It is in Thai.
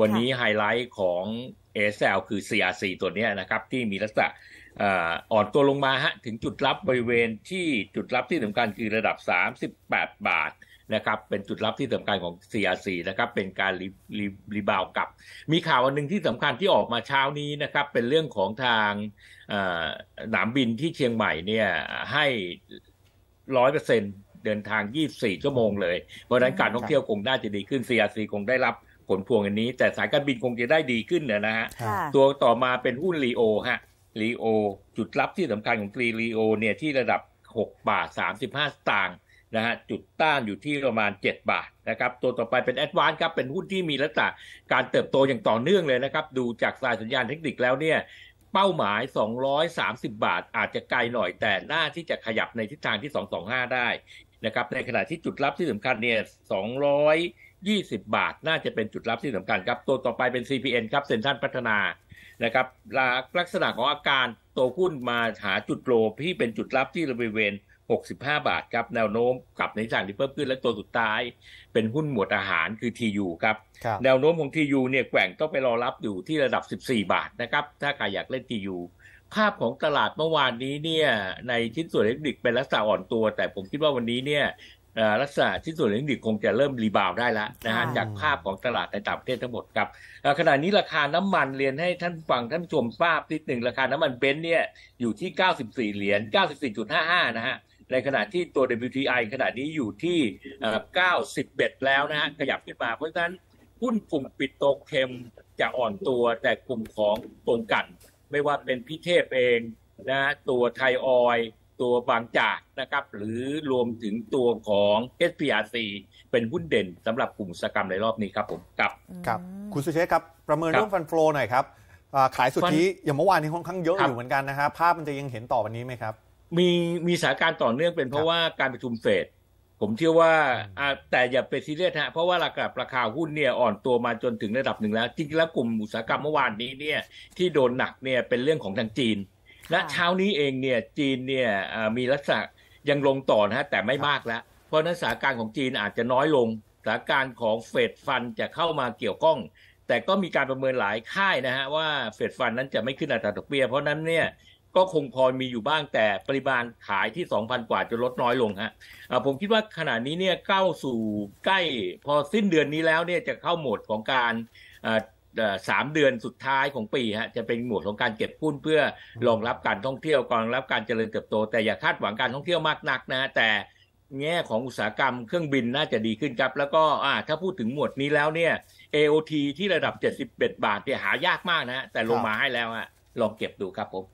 วันนี้ไฮไลท์ของ ASL คือ CRC ตัวนี้นะครับ ที่มีลักษณะอ่อนตัวลงมาฮะถึงจุดรับบริเวณที่จุดรับที่สำคัญคือระดับ 38 บาทนะครับ เป็นจุดรับที่สำคัญของ CRC นะครับเป็นการรีรีรีบาวกลับ มีข่าวอันหนึ่งที่สำคัญที่ออกมาเช้านี้นะครับ เป็นเรื่องของทางหนามบินที่เชียงใหม่เนี่ยให้ร้อยเปอร์เซ็นเดินทาง24ชั่วโมงเลย เพราะนั้นการท่องเที่ยวคงน่าจะดีขึ้น CRC คงได้รับผลพวงอันนี้แต่สายการบินคงจะได้ดีขึ้นนะฮะตัวต่อมาเป็นหุ้นรีโอฮะรีโอจุดรับที่สำคัญของตรีรีโอเนี่ยที่ระดับ 6 บาท 35สตางค์นะฮะจุดต้านอยู่ที่ประมาณ 7 บาทนะครับ ตัวต่อไปเป็นแอดวานครับเป็นหุ้นที่มีลักษณะการเติบโตอย่างต่อเนื่องเลยนะครับ ดูจากสายสัญญาณเทคนิคแล้วเนี่ย เป้าหมาย 230 บาทอาจจะไกลหน่อยแต่น่าที่จะขยับในทิศทางที่225ได้นะครับในขณะที่จุดรับที่สำคัญเนี่ย200 20 บาทน่าจะเป็นจุดรับที่สำคัญครับ ตัวต่อไปเป็น CPN ครับ เซ็นทรัลพัฒนานะครับลักษณะของอาการตัวหุ้นมาหาจุดโลที่เป็นจุดรับที่บริเวณ65 บาทครับแนวโน้มกลับในทางที่เพิ่มขึ้นและตัวสุดท้ายเป็นหุ้นหมวดอาหารคือ TU ครับรบแนวโน้มของ TU เนี่ยแกว่งต้องไปรอรับอยู่ที่ระดับ 14 บาทนะครับถ้าใครอยากเล่น TU ภาพของตลาดเมื่อวานนี้เนี่ยในชิ้นส่วนเทคนิคเป็นลักษณะอ่อนตัว แต่ผมคิดว่าวันนี้เนี่ยลักษณะที่ส่วนเล็กทิบคงจะเริ่มรีบาวได้แล้วนะฮะจากภาพของตลาดในต่างประเทศทั้งหมดครับ ขณะนี้ราคาน้ำมันเรียนให้ท่านฟังท่านชมทราบนิดหนึ่งราคาน้ำมันเบนซ์เนี่ยอยู่ที่ 94 เหรียญ94.55 นะฮะในขณะที่ตัว WTI ขณะนี้อยู่ที่91แล้วนะฮะขยับขึ้นมาเพราะฉะนั้นหุ้นกลุ่มปิดโตเคมจะอ่อนตัว แต่กลุ่มของตรงกัน ไม่ว่าเป็นพิเทพเองนะตัวไทยออยตัวบางจากนะครับหรือรวมถึงตัวของ SPRC เป็นหุ้นเด่นสำหรับกลุ่มสกรรมในรอบนี้ครับผมครับครับ คุณสุเชษครับ ประเมินเรื่องฟันโอหน่อยครับขายสุทธิอย่างเมื่อวานนี้ค่อนข้างเยอะอยู่เหมือนกันนะครับภาพมันจะยังเห็นต่อวันนี้ไหมครับ มีมีสถานการณ์ต่อเนื่องเป็นเพราะว่าการประชุมเฟดผมเชื่อว่าแต่อย่าไปซีเรียสฮะเพราะว่าราคาราคาหุ้นเนี่ยอ่อนตัวมาจนถึงระดับหนึ่งแล้วจริงๆแล้วกลุ่มอุตสาหกรรมเมื่อวานนี้เนี่ยที่โดนหนักเนี่ยเป็นเรื่องของทางจีนและเช้านี้เองเนี่ยจีนเนี่ยมีลักษณะยังลงต่อนะฮะแต่ไม่มากแล้ว เพราะนั้นสถานการณ์ของจีนอาจจะน้อยลงสถานการณ์ของเฟดฟันจะเข้ามาเกี่ยวข้อง แต่ก็มีการประเมินหลายค่ายนะฮะว่าเฟดฟันนั้นจะไม่ขึ้นอัตราดอกเบี้ยเพราะนั้นเนี่ยก็คงพอมีอยู่บ้างแต่ปริมาณขายที่2,000กว่าจะลดน้อยลงฮะผมคิดว่าขณะนี้เนี่ยเข้าสู่ใกล้ พอสิ้นเดือนนี้แล้วเนี่ยจะเข้าโหมดของการสามเดือนสุดท้ายของปีฮะจะเป็นหมวดของการเก็บหุ้น เพื่อรองรับการท่องเที่ยวรองรับการเจริญเติบโตแต่อย่าคาดหวังการท่องเที่ยวมากนักนะ แต่ แง่ของอุตสาหกรรมเครื่องบินน่าจะดีขึ้นครับ แล้วก็อ่าถ้าพูดถึงหมวดนี้แล้วเนี่ย AOT ที่ระดับ 71 บาทเนี่ยหายากมากนะแต่ลงมาให้แล้วฮะลองเก็บดูครับผม